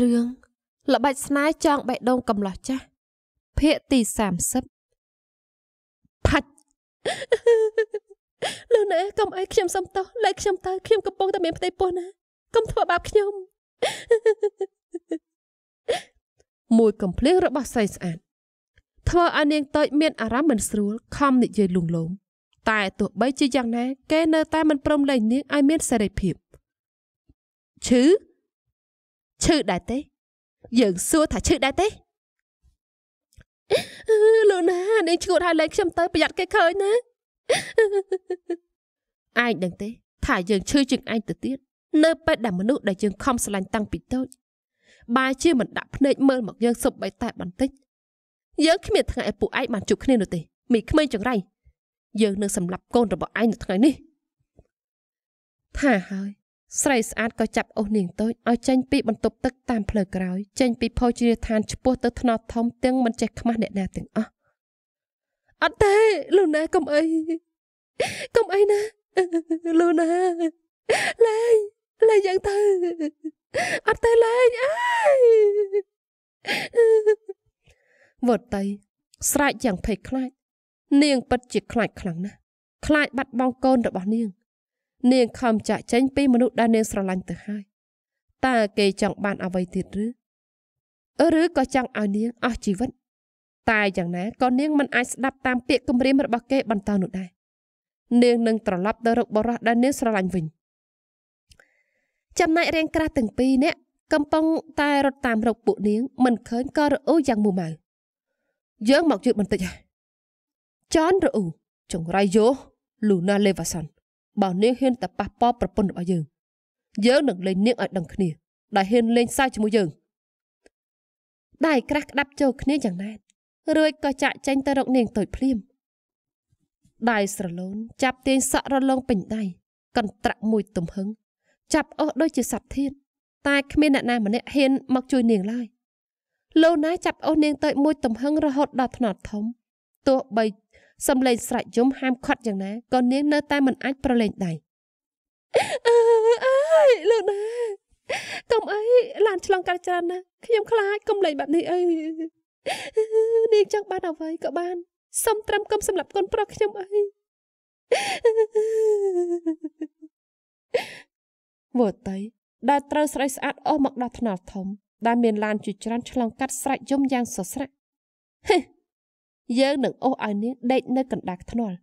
រឿងល្បិចស្នេហ៍ចង់បេះដូងកំឡោះចាស់ភាកទី30ផាច់លោកណាកុំអីខ្ញុំសុំទោសលែកខ្ញុំទៅខ្ញុំកំពុងតែមានផ្ទៃពោះណាកុំធ្វើបាបខ្ញុំមួយកំភ្លៀងរបស់សៃស្អាតធ្វើឲ្យនាងតូចមានអារម្មណ៍មិនស្រួលខំនិយាយលួងលោមតែទោះបីជាយ៉ាងណាគេនៅតែមិនព្រមលែងនាងឲ្យមានសេរីភាពឈឺឈឺដែរទេ យើងសួរថាឈឺដែរទេលោកណានាងឈួតហើយលែងខ្ញុំទៅប្រយ័ត្នគេឃើញណាឯងដឹងទេ ថាយើងឈឺជាងឯងទៅទៀតនៅពេលដែលមនុស្សដែលយើងខំស្រឡាញ់តាំងពីតូចបើជាមិនដាក់ភ្នែកមើលមកយើងសុបបីតែបន្តិច យើងគ្មានថ្ងៃឲ្យពួកឯងបានជួបគ្នានោះទេមីក្មេងចង្រៃយើងនឹងសម្លាប់កូនរបស់ឯងនៅថ្ងៃនេះថាហើយស្រីស្អាតក៏ចាប់អូសនាងតូចឲ្យចេញពីបន្ទប់ទឹកតាមផ្លូវក្រោយចេញពីភោជនីយដ្ឋានឆ្ពោះទៅថ្នល់ធំទាំងមិនចេះខ្មាស់អ្នកណាទាំងអស់អត់ទេលោកណាកុំអីកុំអីណាលោកណាលែងលែងយ៉ាងទៅអត់ទេលែងអើយវត្តតៃស្រែកយ៉ាងភ័យខ្លាចនាងពិតជាខ្លាចខ្លាំងណាស់ខ្លាចបាត់បង់កូនរបស់នាងនាងខំចាក់ចែងពីមនុស្សដែលនាងស្រឡាញ់ទៅហើយតើគេចង់បានអ្វីទៀតឬឬក៏ចង់ឲ្យនាង អស់ជីវិត តែយ៉ាងណាក៏នាងមិនអាចស្ដាប់តាមពាក្យគំរាមរបស់គេបន្តនោះដែរនាងនឹងត្រឡប់ទៅរកបរោះដែលនាងស្រឡាញ់វិញចំណែករៀងក្រាស់ទាំងពីរនាក់កំពុងតែរត់តាមរកពួកនាង មិនឃើញក៏រអ៊ូយ៉ាងមូម៉ៅយើងមកយឺតបន្តិចហើយចនរអ៊ូចងរៃយោលូណាលេវ៉ាសុនបើនាងហ៊ានតែប៉ះពាល់ប្រពន្ធរបស់យើង យើងនឹងលេងនាងឲ្យដឹងគ្នាដែលហ៊ានលេងសើចជាមួយយើងដៃក្រាស់ក្តាប់ចូលគ្នាយ៉ាងណែនរួចក៏ចាក់ចេញទៅរកនាងតូចភ្លាមដៃស្រលូនចាប់ទាញសក់រលងពេញដៃ កន្ត្រាក់មួយទំហឹងចាប់អស់ដូចជាសត្វធាតតែគ្មានអ្នកណាម្នាក់ហ៊ានមកជួយនាងឡើយលោកណាចាប់អស់នាងតូចមួយទំហឹងរហូតដល់ថ្នោតធំទោះបីសំឡេងស្រែកយំហាមឃាត់យ៉ាងណាក៏នាងនៅតែមិនអាចប្រឡែងដៃអើអើយលោកណាកុំអីឡានឆ្លងកាត់ច្រើនណា ខ្ញុំខ្លាចកុំលេងបែបនេះអីនាងចង់បានអ្វីក៏បានសុំត្រឹមកុំសម្រាប់កូនប្រុសខ្ញុំអីវតៃដែលត្រូវស្រីស្អាតអស់មកដល់ថ្នល់ធំដែលមានឡានជាច្រើនឆ្លងកាត់ស្រែកយំយ៉ាងសស្រាក់យើងនឹងអូសឲ្យនាងដេកនៅកណ្ដាលថ្នល់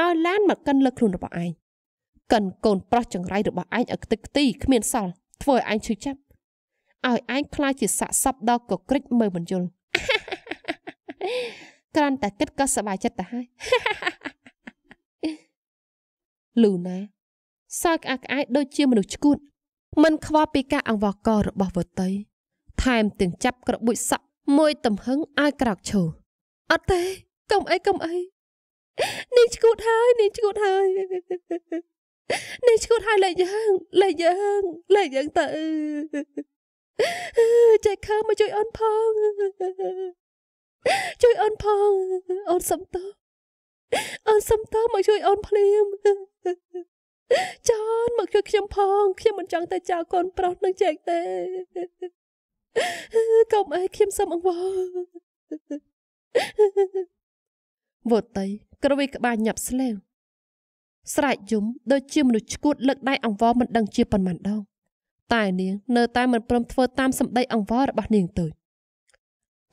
ឲ្យឡានមកកិនលើខ្លួនរបស់ឯងកិនកូនប្រុសចង្រៃរបស់ឯងឲ្យខ្ទេចខ្ទីគ្មានសល់ធ្វើឲ្យឯងឈឺចាប់ឲ្យឯងខ្លាចជាសាក់សពដល់កក្រិចមើលមិនយល់ក្រាន់តែគិតក៏សប្បាយចិត្តទៅហើយលូណាសើក្អាក់ក្អាយដូចជាមនុស្សឈួតមិនខ្វល់ពីការអង្វរករបស់វតីថែមទាំងចាប់ក្របួចសក់មួយទំហឹងឲ្យក្រោកឈរអត់ទេកុំអីកុំអីនាងឈួតហើយ នាងឈួតហើយនាងឈួតហើយលែងយើងលែងយើងលែងយើងទៅចែកខើមកជួយអូនផង ជួយអូនផងអូនសុំទោសអូនសុំទោសមកជួយអូនភ្លាមចនមកជួយខ្ញុំផងខ្ញុំមិនចង់តែចោលកូនប្រុសនឹងចែកទេកុំអីខ្ញុំសុំអង្វរវតីក្រវីក្បាលញាប់ស្លេវស្រែកយំដូចជាមនុស្សឈួតលើកដៃអង្វរមិនដឹងជាប៉ុន្មានដង តែនាងនៅតែមិនព្រមធ្វើតាមសម្ដីអង្វររបស់នាងទៅ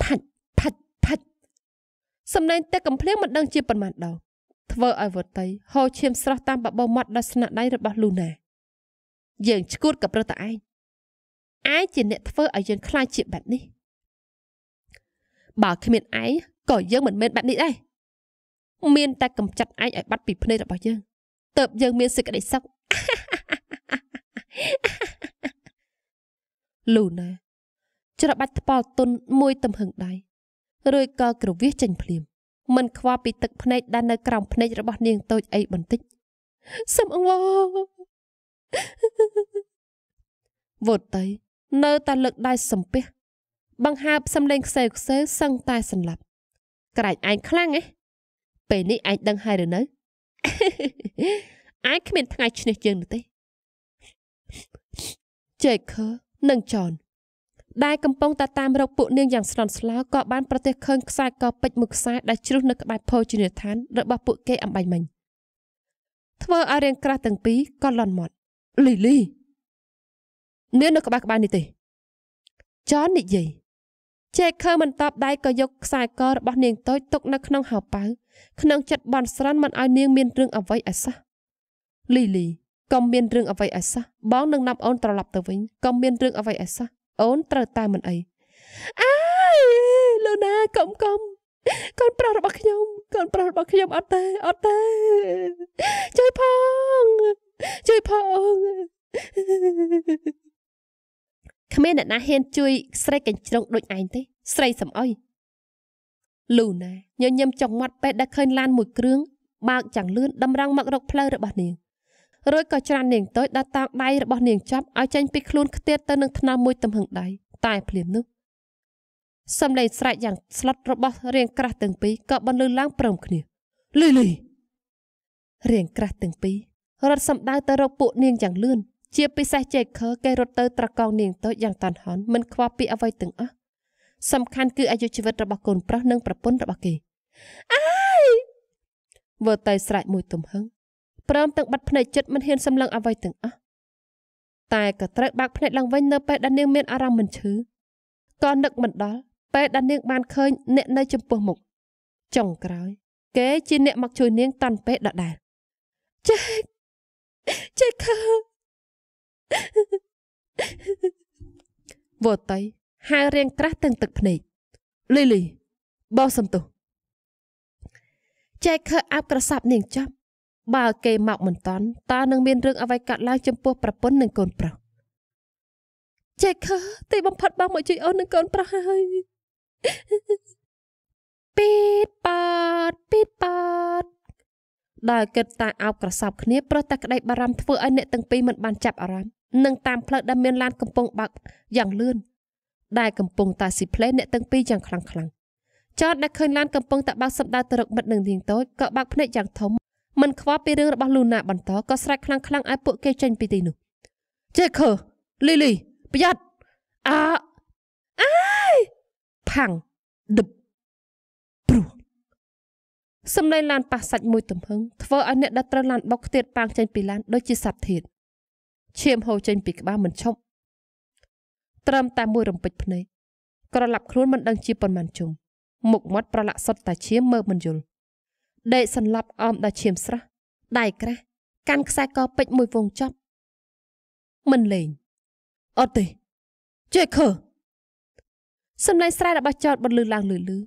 ផាច់ផាច់ផាច់សំឡេងតែកំភ្លៀងមិនដឹងជាប៉ុន្មានដងធ្វើឲ្យវតីហូរឈាមស្រស់តាមបបោមាត់ដល់ស្នាដៃរបស់លូណាយើងឈួតកប្រឹកតែឯងឯងជាអ្នកធ្វើឲ្យយើងខ្លាចជាបែបនេះបើគ្មានឯងក៏យើងមិនមែនបែបនេះដែរមាន តែកំចាត់ឯងឲ្យបាត់ពី ភ្នែករបស់យើងតើបយើងមានសេចក្តីសុខលូណាច្របាច់ថ្ពាល់ទុនមួយទំហឹងដៃរួចក៏គ្រវាសចេញ ភ្លាមមិនខ្វល់ពីទឹកភ្នែកដែលនៅក្រោមភ្នែករបស់នាងតូចអីបន្តិចសំអង្វវតៃនៅតែលើកដៃសំពះបង្ហើបសំឡេងខ្សែខ្សែសឹងតែសន្លប់ ក្រែងឯងខ្លាំងហ៎ពេលនេះឯងដឹងហើយឬនៅឯងគ្មានថ្ងៃឈ្នះជើងនោះទេជេខឺនិងចនដែលកំពុងតែតាមរកពួកនាងយ៉ាងស្លន់ស្លោក៏បានប្រទេសឃើញខ្សែកពេជ្រមួយខ្សែដែលជ្រុះនៅក្បែរភោជនីយដ្ឋានរបស់ពួកគេអំបញ្ញមិញធ្វើឲ្យរាងក្រាស់ទាំងពីរក៏លន់មាត់លីលីនាងនៅក្បែរក្បាលនេះទេ ចននិយាយចេកខើមិនតបដៃក៏យកខ្សែករបស់នាងតូចទុកនៅក្នុងហោប៉ៅក្នុងចិត្តបន់ស្រន់មិនឲ្យនាងមានរឿងអ្វីអីសោះលីលីកុំមានរឿងអ្វីអីសោះបងនឹងនាំអូនត្រឡប់ទៅវិញកុំមានរឿងអ្វីអីសោះអូនត្រូវតែមិនអីអាយលូណាកុំកុំកូនប្រុសរបស់ខ្ញុំកូនប្រុសរបស់ខ្ញុំអត់ទេអត់ទេជួយផងជួយផងគ្មានអ្នកណាហ៊ានជួយស្រីកញ្ជ្រងដូចឯងទេស្រីសំអុយលូណាញញឹមចង្មាត់ពេលដែលឃើញឡានមួយគ្រឿងបើកចាំងលឿនតម្រង់មករកផ្លូវរបស់នាងរួចក៏ច្រាននាងតូចដល់តោកដៃរបស់នាងចាប់ឲ្យចេញពីខ្លួនខ្ទាតទៅនឹងថ្នោតមួយទំហឹងដៃតែភ្លាមនោះសំឡេងស្រែកយ៉ាងស្លុតរបស់រៀងក្រាស់ទាំងពីរក៏បន្លឺឡើងព្រមគ្នាលីលីរៀងក្រាស់ទាំងពីររត់សំដៅទៅរកពួកនាងយ៉ាងលឿនជាពិសេសចេខើគេរត់ទៅត្រកោងនាងតូចយ៉ាងតាន់ហន់មិនខ្វល់ពីអ្វីទាំងអស់សំខាន់គឺអាយុជីវិតរបស់កូនប្រុសនិងប្រពន្ធរបស់គេអើយវើតៃស្រែកមួយទំហឹងព្រមទាំងបាត់ភ្នែកចិត្តមិនហ៊ានសម្លឹងអ្វីទាំងអស់តែក៏ត្រូវបាក់ភ្នែកឡើងវិញនៅពេលដែលនាងមានអារម្មណ៍មិនឈឺក៏នឹកមិនដល់ពេលដែលនាង បានឃើញអ្នកនៅចំពោះមុខចុងក្រោយគេជាអ្នកមកជួយនាងតាន់ពេកដដែលចេកវតៃហៅរៀងក្រាស់ទាំងទឹកភ្នែកលីលីបោសំទោសចែកខើអាប់ក្រសាប់នាងចាប់ បើគេមកមិនតាន់តើនឹងមានរឿងអ្វីកើតឡើងចំពោះប្រពន្ធនិងកូនប្រុសចែកខើទីបំផិតបងមកជួយអូននិងកូនប្រុសហើយពីតប៉ាតពីតប៉ាតដែលគិតតាអោបក្រសាប់គ្នាព្រោះតែក្តីបារម្ភធ្វើឲ្យអ្នកទាំងពីរមិនបានចាប់អារម្មណ៍និងតាមផ្លូវដែលមានឡានកំពុងបើកយ៉ាងលឿនដែលកំពុងតែស៊ីផ្លេអ្នកទាំងពីរយ៉ាងខ្លាំងខ្លាំងចតដែលឃើញឡានកំពុងតែបើកសម្ដៅទៅរកមិត្តនឹងនាងតូចក៏បើកភ្នែកយ៉ាងធំមិនខ្វល់ពីរឿងរបស់លូណាបន្តក៏ស្រែកខ្លាំងខ្លាំងឲ្យពួកគេចេញពីទីនោះចេខឺលីលីប្រយ័ត្នអើអើយផាំងដឹបព្រោះសំឡេងឡានប៉ះសាច់មួយទំហឹងធ្វើឲ្យអ្នកដែលត្រូវឡានបុកខ្ទៀតប៉ាងចេញពីឡានដូចជាសັບធៀតឈាមហូរចេញពីក្បាលមិនឈប់ត្រឹមតែមួយរំពេចភ្នែកក្រឡាប់ខ្លួនមិនដឹងជាប៉ុន្មានជុំមុខមាត់ប្រឡាក់សុទ្ធតែឈាមមើលមិនយល់ដេកសន្លប់អមដល់ឈាមស្រស់ដៃក្រាស់កាន់ខ្សែកពេជ្រមួយវងចប់មិនលេងអត់ទេជេខើសំឡេងស្រែរបស់ចោតបន្លឺឡើងលឺលឺ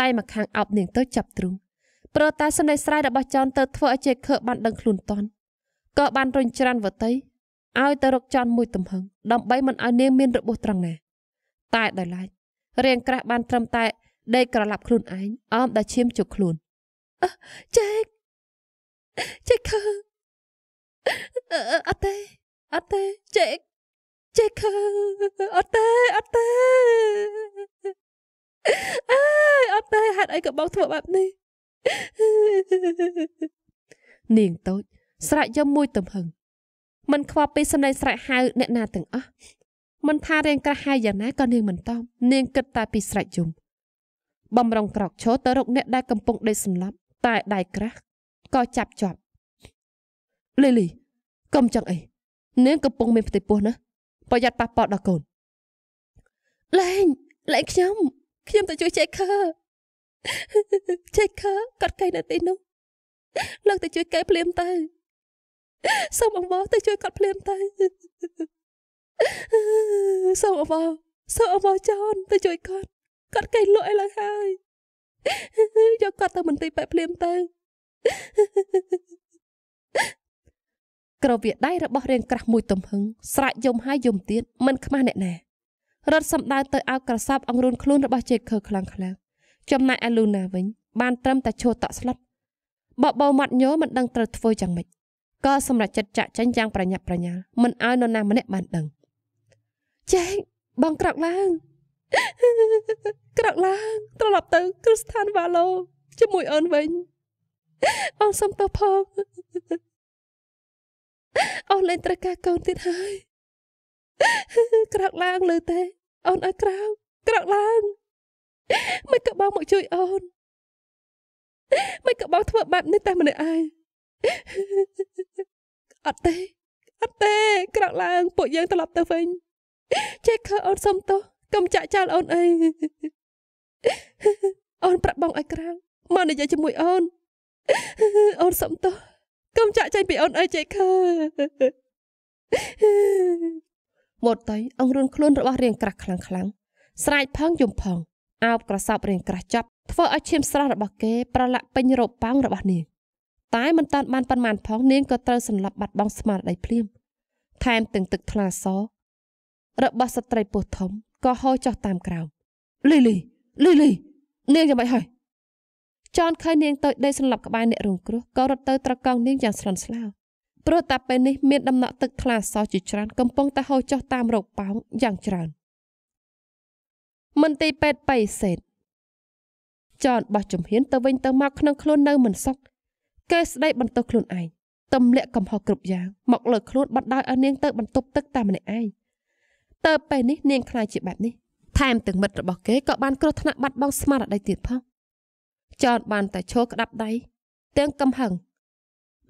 ដៃមកខាងអប់នាងទៅចាប់ទ្រូងព្រោះតែសំឡេងស្រែរបស់ចោតទៅធ្វើឲ្យជេខើបានដឹងខ្លួនតន់ក៏បានរញច្រានវតីឲ្យទៅរកចន់មួយទំហឹងដើម្បីមិនឲ្យនាងមានរបួសត្រង់ណាតែដោយឡែករាងក្រាស់បានត្រឹមតែដេកក្រឡាប់ខ្លួនឯងអមដល់ឈាមជក់ខ្លួនអចែកចែកខើអត់ទេអត់ទេចែកចែកខើអត់ទេអត់ទេអើយអត់ទេហេតុអីក៏បងធ្វើបែបនេះ នាងតូចស្រាក់យំមួយទំហឹងមិនខ្វល់ពីសម្លេងស្រែកហៅអ្នកណាទាំងអស់មិនថារៀងក្រាស់ហើយយ៉ាងណាក៏នាងមិនតបនាងគិតតែពីស្រែកយំបំរុងក្រោកឈរទៅរកអ្នកដែលកំពុងដេកសន្លប់តែដៃក្រាស់ក៏ចាប់ជាប់លីលីកុំចឹងអីនាងកំពុងមានផ្ទៃពោះណាប្រយ័ត្នប៉ះពាល់ដល់កូនលេងលេងខ្ញុំខ្ញុំទៅជួយចេកខើចេកខើគាត់កៃនៅទីនោះឡើងទៅជួយកែភ្លាមទៅសូមអង្វរទៅជួយគាត់ភ្លាមទៅសូមអង្វរសូមអង្វរចោនទៅជួយគាត់គាត់កេងលក់អីឡើងហើយយកគាត់ទៅមន្ទីរពេទ្យភ្លាមទៅក្រវាដៃរបស់រៀងក្រាស់មួយទំហឹងស្រាក់យំហើយយំទៀតមិនខ្មាស់អ្នកណារត់សម្ដៅទៅអោបក្រសាប់អង្រូនខ្លួនរបស់ជេខើខ្លាំងខ្លាំងចំណែកអេលូណាវិញ បានត្រឹមតែឈោតក់ស្លុតបបោមាត់ញោមិនដឹងត្រូវធ្វើយ៉ាងម៉េចក៏សម្រេចចិត្តចាក់ចែងយ៉ាងប្រញាប់ប្រញាល់មិនឲ្យនរណាម្នាក់បានដឹងចេកបងក្រោកឡើងក្រោកឡើងត្រឡប់ទៅ គ្រឹះស្ថានវ៉ាឡូជាមួយអូនវិញអូនសុំទោសផងអូនលែងត្រូវការកូនទៀតហើយក្រោកឡើងលើទេអូនឲ្យក្រោកក្រោកឡើងមិនក៏បងមកជួយអូនមិនក៏បងធ្វើបែបនេះតែម្នាក់ឯងអត់ទេ អត់ទេ ក្រោកឡើងពួកយើងត្រឡប់ទៅវិញចេះខើអូនសុំទោសកុំចាក់ចោលអូនអីអូនប្រាប់បងឲ្យក្រោកមកនិយាយជាមួយអូនអូនសុំទោសកុំចាក់ចេញពីអូនអីចេះខើមកតៃអង្រួនខ្លួនរបស់រៀងក្រាស់ខ្លាំងខ្លាំងស្រែកផឹងយំផឹងអោបក្រសោបរៀងក្រាស់ចាប់ធ្វើឲ្យឈាមស្រស់របស់គេ ប្រឡាក់ពេញរោប៉ាំងរបស់នាងតែមិនតាន់បានប៉ុន្មានផងនាងក៏ត្រូវសន្លប់បាត់បង់ស្មារតីភ្លាមថែមទាំងទឹកថ្លាស របស់ស្ត្រីពោះធំក៏ហូរចុះតាមក្រោមលីលីលីលីនាងយ៉ាងម៉េចហើយចនឃើញនាងទៅដេកសន្លប់ក្បែរអ្នករងគ្រោះក៏រត់ទៅត្រកង់នាងយ៉ាងស្លន់ស្លោព្រោះតែពេលនេះ មានដំណក់ទឹកថ្លាសជាច្រើនកំពុងតែហូរចុះតាមរោគប៉ោងយ៉ាងច្រើនមន្ទីរពេទ្យបៃសេតចនបោះជំហានទៅវិញទៅមកក្នុងខ្លួននៅមិនសុខគេស្ដីបន្ទោសខ្លួនឯងទម្លាក់កំហុសគ្រប់យ៉ាងមកលើខ្លួនបណ្ដោយឲ្យនាងទៅបន្ទប់ទឹកតាមម្នាក់ឯងតើពេលនេះនាងខ្លាចជាបែបនេះថែមទាំងមិត្តរបស់គេក៏បានគ្រោះថ្នាក់បាត់បង់ស្មារតីទៀតផងចនបានតែឈរក្តាប់ដៃទាំងកំហឹង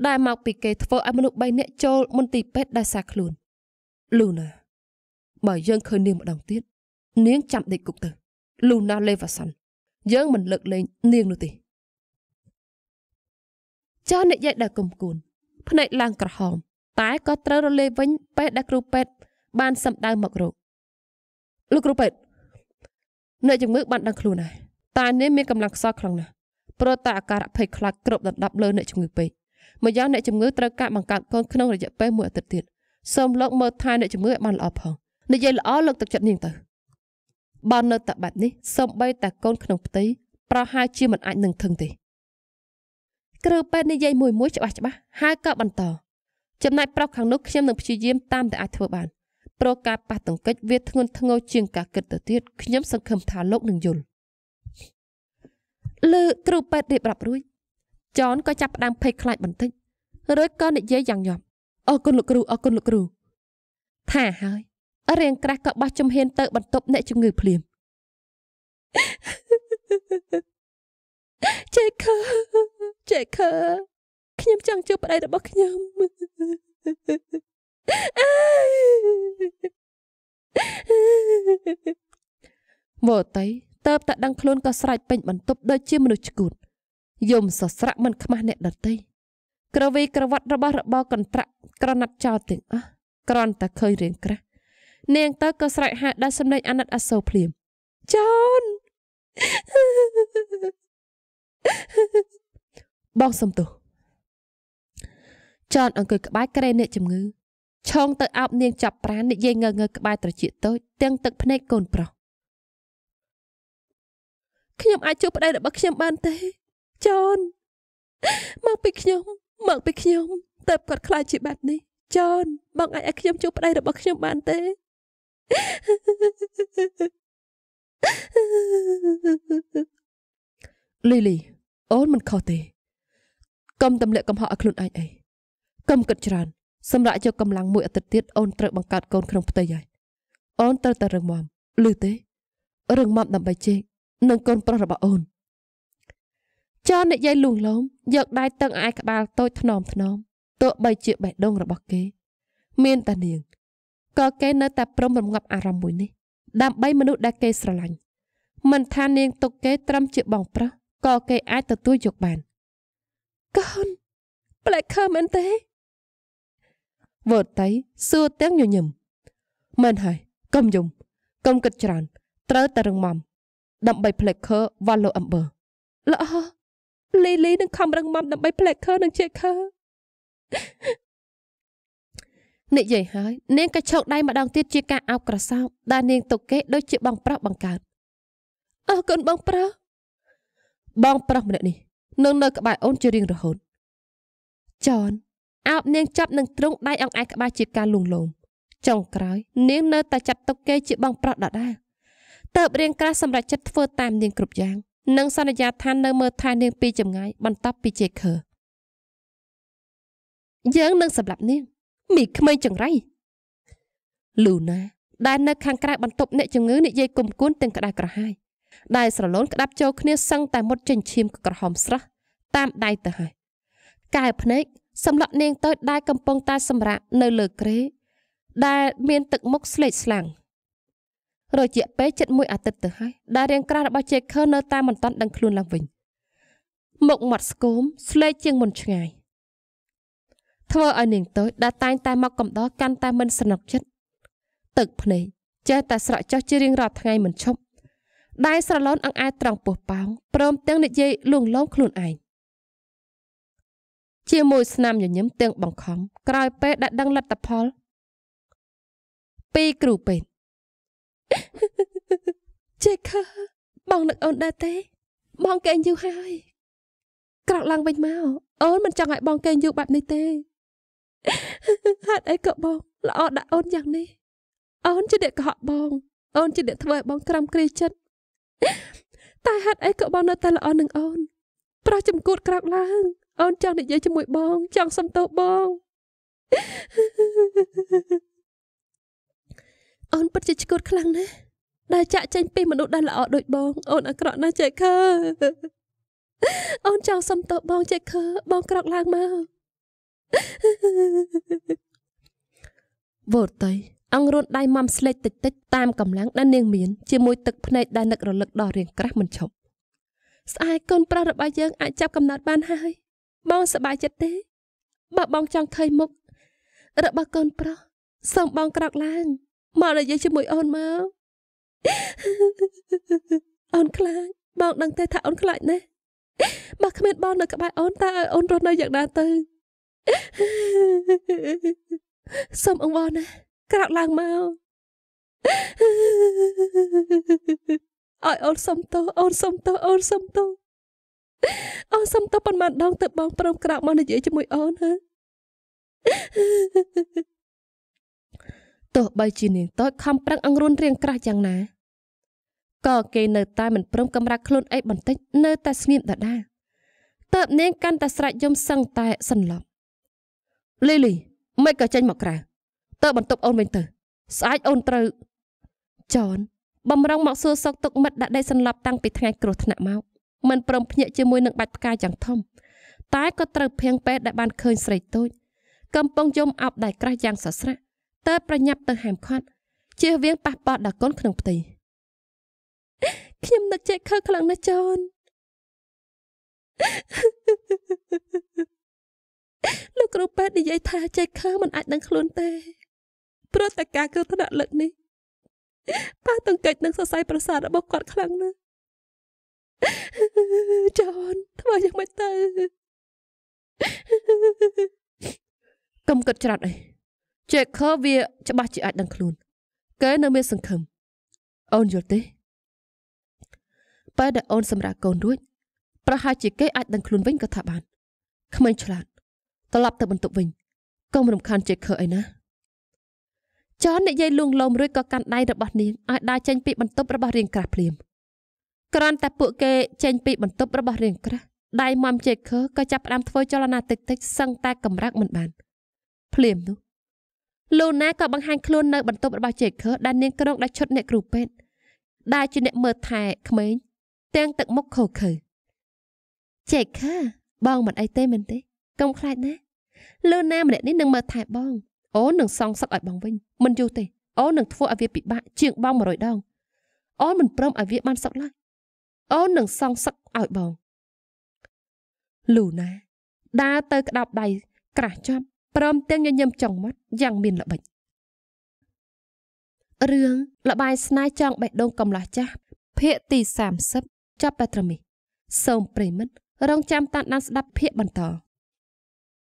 ដែលមកពីគេធ្វើឲ្យមនុស្ស3នាក់ចូលមន្ទីរពេទ្យដោយសារខ្លួនលូណាបើយើងឃើញនាងម្ដងទៀតនាងចាំដេកគុកទៅលូណាលេវ៉ាសាន់យើងមិនលើកលែងនាងនោះទេចោះនិយាយដល់កំគួនភ្នែកឡើងក្រហម តែក៏ត្រូវរលាយវិញពេលដែលគ្រូពេទ្យបាន សម្ដៅមករោគលោកគ្រូពេទ្យអ្នកជំងឺបានដឹងខ្លួនហើយតានេះមានកម្លាំងខ្សោយខ្លាំងណាស់ព្រោះតែអាការៈភ័យខ្លាចគ្របដណ្ដប់លើអ្នកជំងឺពេកម្យ៉ាងអ្នកជំងឺត្រូវការបង្កើតកូនក្នុងរយៈពេលមួយអាទិត្យទៀតសូមលោកមើលថែអ្នកជំងឺឲ្យបានល្អផងនិយាយល្អលើកទឹកចិត្តនាងទៅបើនៅតែបែបនេះសូមបីតែកូនក្នុងផ្ទៃប្រហែលជាមិនអាចនឹងធឹងទេគ្រូពេទ្យនិយាយមួយមួយច្បាស់ច្បាស់ហើយក៏បន្តចំណែកប្រុសខាងនោះខ្ញុំនឹងព្យាយាមតាមតែអាចធ្វើបានប្រការប៉ះទង្គិចវាធ្ងន់ធ្ងរជាងការគិតទៅទៀតខ្ញុំសង្ឃឹមថាលោកនឹងយល់លើគ្រូពេទ្យរៀបរាប់រួចចនក៏ចាប់ផ្ដើមភ័យខ្លាចបន្តិចឬក៏និយាយយ៉ាងញាប់អរគុណលោកគ្រូអរគុណលោកគ្រូ ថាហើយរៀងក្រាស់ក៏បោះជំហានទៅបន្ទប់អ្នកជំងឺភ្លាម Jacker Jacker ខ្ញុំចង់ជួបប្តីរបស់ខ្ញុំវតីតើបតាដឹងខ្លួនក៏ស្រែកពេញបន្ទប់ដូចជាមនុស្សឈួតយំសស្រាក់មិនខ្មាស់អ្នកដតីក្រវី ក្រវ៉ាត់របស់របរកន្ត្រាក់ក្រណាត់ចោលទាំងអស់ក្រនតែឃើញរឿងក្រាស់នាងទៅក៏ស្រែកហៅដល់សម្លេងអាណិតអាសូរភ្លាមចោនបងសុំទោសចនអង្គុយក្បែរក្រែអ្នកជំងឺឆោងទៅអោបនាងចាប់ប្រាននិយាយងើងើក្បែរត្រចៀកតូចទាំងទឹកភ្នែកកូនប្រុសខ្ញុំអាចជួបប្តីរបស់ខ្ញុំបានទេ ចនមកពីខ្ញុំមកពីខ្ញុំទៅគាត់ខ្លាចជាបាត់នេះចនបងអាចឲ្យខ្ញុំជួបប្តីរបស់ខ្ញុំបានទេលីលីអូនមិនខុសទេកុំទម្លាក់កំហុសឲ្យខ្លួនឯងអីកុំគិតច្រើនសម្រាប់យកកម្លាំងមួយអាទិត្យទៀតអូនត្រូវបង្កើតកូនក្នុងផ្ទៃហើយអូនត្រូវតែរឹងមាំឮទេ រឹងមាំដើម្បីជែកនឹងកូនប្រុសរបស់អូនចននិយាយលួងលោមយកដៃតឹងឯក្បាលតូចថ្នមថ្នមទោះបីជាបេះដូងរបស់គេ មានតានាងក៏គេនៅតែព្រមរងាប់អារម្មណ៍មួយនេះដើម្បីមនុស្សដែលគេស្រឡាញ់មិនថានាងទុកគេត្រឹមជាបងប្រុសក៏គេ អាចទទួលយកបានកូនប្លែកខើមែនទេវត្តៃសួរទាំងញញឹមមែនហើយកុំយំកុំគិតច្រើន ត្រូវតែរឹងមាំដើម្បីផ្លេកខើវ៉ាឡូអំបឺល្អលីលីនឹងខំរឹងមាំដើម្បីផ្លេកខើនឹងជាខើនិយាយហើយនាងក៏ឈោកដៃម្ដងទៀតជាការអោបក្រសោបដែលនាងទុកគេដូចជាបងប្រុសបង្កើតអើកូនបងប្រុសបងប្រុសម្នាក់នេះនឹងនៅក្បែរអូនជារៀងរហូតចនអោបនាងចាប់នឹងទ្រង់ដៃអង្អែលក្បាលជាការលួងលោមចុងក្រោយនាងនៅតែចាត់ទុកគេជាបងប្រុសដដែលតើបរៀងការសម្រេចចិត្តធ្វើតាមនាងគ្រប់យ៉ាង និងសន្យាថានៅមើលថែនាងពីចម្ងាយបន្ទាប់ពីជេខើយើងនឹងសម្លាប់នាងមីក្មេងចង្រៃលូណាដែលនៅខាងក្រៅបន្ទប់អ្នកជំងឺនិយាយគុំគួនទាំងក្តៅក្រហាយដែលស្រលូនក្តាប់ចូលគ្នាសឹងតែមុតចិញ្ឈាមក្រហមស្រស់តាមដៃទៅហើយកែភ្នែកសម្លក់នាងតូចដែលកំពុងតែសម្រាកនៅលើគ្រែដែលមានទឹកមុខស្លេកស្លាំងរយៈពេលជិតមួយអាទិត្យទៅហើយដែលរាងក្រាស់របស់ជេខឺនៅតែមិនទាន់ដឹងខ្លួនឡើងវិញមុខមាត់ស្គមស្លេកជាងមុនឆ្ងាយធ្វើឲ្យនាងតូចដែលតែងតែមកកំដរកាន់តែមិនសនុកចិត្តទឹកភ្នែកចេះតែស្រក់ចុះជារៀងរាល់ថ្ងៃមិនឈប់ដែលស្រឡូនអង្អែលត្រង់ពោះប៉ោងព្រមទាំងនិយាយលួងលោមខ្លួនឯងជាមួយស្នាមញញឹមទាំងបង្ខំក្រោយពេលដែលដឹងលទ្ធផលពីគ្រូពេទ្យចេខើបងនឹកអូនដែរទេ បងកេងយូរហើយក្រោកឡើងវិញមកអូនមិនចង់ឲ្យបងកេងយូរបែបនេះទេហេតុអីក៏បងល្អដាក់អូនយ៉ាងនេះអូនជាអ្នកកុហកបង អូនជាអ្នកធ្វើឲ្យបងក្រំគ្រីចិត្តតែហេតុអីក៏បងនៅតែល្អនឹងអូនប្រុសចំគួតក្រោកឡើងអូនចង់និយាយជាមួយបងចង់សុំទោសបងអូនពិតជាឈួតខ្លាំងណាស់ដែលចាក់ចែងពីមនុស្សដែលល្អដូចបង អូនអាក្រក់ណាស់ចេខើអូនចង់សុំទោសបងចេខើ បងក្រោកឡើងមកវតៃអង្រួនដៃមុំស្លេកតិចតិចតាមកម្លាំងដែលនាងមានជាមួយទឹកភ្នែកដែលនឹករលឹកដល់រៀងក្រាស់មិនឈប់ស្អាយកូនប្រុសរបស់យើង អាចចាប់កំណត់បានហើយបងសប្បាយចិត្តទេបើបងចង់ឃើញមុខរបស់កូនប្រុសសូមបងក្រោកឡើងមកនិយាយជាមួយអូនមកអូនខ្លាចបងដឹងទេថាអូនខ្លាចណាស់បើគ្មានបងនៅក្បែរអូនតើឲ្យអូនរស់នៅយ៉ាងណាទៅសូមអង្វរណាក្រោកឡើងមកអើយអូនសុំទោសអូនសុំទោសអូនសុំទោសអូនសុំទោសប៉ុន្មានដងទៅបងព្រមក្រោកមកនិយាយជាមួយអូនហ៎ទោះបីជានាងតូចខំប្រឹងអង្រួនរៀងក្រាស់យ៉ាងណាក៏គេនៅតែមិនព្រមកំរាក់ខ្លួនអីបន្តិច នៅតែស្ងៀមដដែលតើបនាង កាន់តែស្រែកយំសឹងតែ សន្លប់លីលីមិនក៏ចេញមកក្រៅទៅបន្ទប់អូនវិញទៅស្អាតអូនត្រូវចនបំរុងមកសួរសុកទុកមិត្តដាក់ដេកសន្លប់តាំងពីថ្ងៃគ្រោះថ្នាក់មកមិនព្រមភ្ញាក់ជាមួយនឹងបាច់ផ្កាយយ៉ាងធំ តែក៏ត្រូវភៀងពេទ្យដែលបានឃើញស្រីតូចកំពុងយំអោបដៃក្រាស់យ៉ាងសស្រាក់តើប្រញាប់ទៅហាមឃាត់ជៀសវាងប៉ះពាល់ដល់កូនក្នុងផ្ទៃខ្ញុំនឹកចេះខឹកខ្លាំងណាស់ចនលោកគ្រូពេទ្យនិយាយថាចេះខឹកមិនអាចដឹងខ្លួនទេព្រោះតែការគ្រោះថ្នាក់លើកនេះប៉ះទង្គិចនឹងសរសៃប្រសាទរបស់គាត់ខ្លាំងណាស់ចនធ្វើយ៉ាងម៉េចទៅកុំគិតច្រត់អីចេកខើវា ច្បាស់ជាអាចដឹងខ្លួនគេនៅមានសង្ឃឹមអូនយល់ទេបើដែលអូនសម្រាប់កូនរួចប្រហែលជាគេអាចដឹងខ្លួនវិញក៏ថាបានក្មេងឆ្លាតត្រឡប់ទៅបន្ទប់វិញកុំរំខានចេកខើអីណាចននិយាយលួងលោមរួចក៏កាន់ដៃរបស់នាងឲ្យដើរចេញពីបន្ទប់របស់រៀងក្រាស់ភ្លាមគ្រាន់តែពួកគេចេញពី បន្ទប់របស់រៀងក្រាស់ដៃមុំជេខឺក៏ចាប់ផ្ដើមធ្វើចលនាតិចតិចសឹងតែកម្រើកមិនបានភ្លាមនោះលូណាក៏បង្ហាញខ្លួននៅបន្ទប់របស់ជេខឺដែលនាងក្រងដាច់ឈុតអ្នកគ្រូពេទ្យដែលជាអ្នកមើលថែក្មេងទាំងទឹកមុខខូខើជេខឺបងមិនអីទេមែនទេកុំខ្លាចណាលូណាម្នាក់នេះនឹងមើលថែបងអូននឹងសងសឹកឲ្យបងវិញមិនយូរទេ អូននឹងធ្វើឲ្យវាពិបាកជាងបង100ដងអូនមិនព្រមឲ្យវាបានសឹកឡើយអូននឹងសងសឹកឲ្យបងលូណាដើរទៅក្តោបដៃក្រាស់ចាប់ព្រមទាំងញញឹមចង់មាត់យ៉ាងមានល្បិចរឿងលបាយស្នេហ៍ចង់បេះដូង កំឡោះចាស់ភាគទី30ចប់តែត្រឹមនេះសូមប្រិមិត្តរងចាំតាមដានស្ដាប់ភាគបន្ត